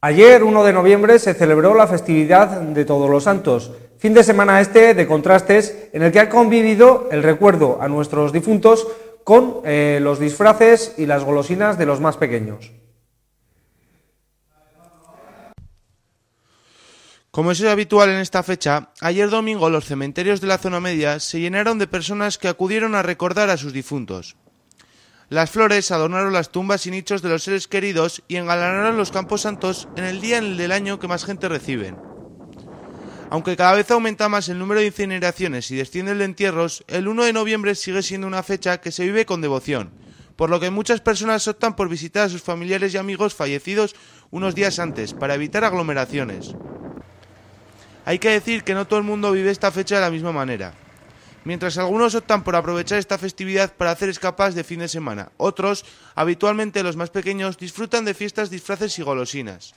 Ayer, 1 de noviembre, se celebró la festividad de Todos los Santos, fin de semana este de contrastes en el que ha convivido el recuerdo a nuestros difuntos con eh, los disfraces y las golosinas de los más pequeños. Como es habitual en esta fecha, ayer domingo los cementerios de la zona media se llenaron de personas que acudieron a recordar a sus difuntos. Las flores adornaron las tumbas y nichos de los seres queridos y engalanaron los campos santos en el día del año que más gente reciben. Aunque cada vez aumenta más el número de incineraciones y desciende el de entierros, el 1 de noviembre sigue siendo una fecha que se vive con devoción, por lo que muchas personas optan por visitar a sus familiares y amigos fallecidos unos días antes, para evitar aglomeraciones. Hay que decir que no todo el mundo vive esta fecha de la misma manera mientras algunos optan por aprovechar esta festividad para hacer escapas de fin de semana. Otros, habitualmente los más pequeños, disfrutan de fiestas, disfraces y golosinas.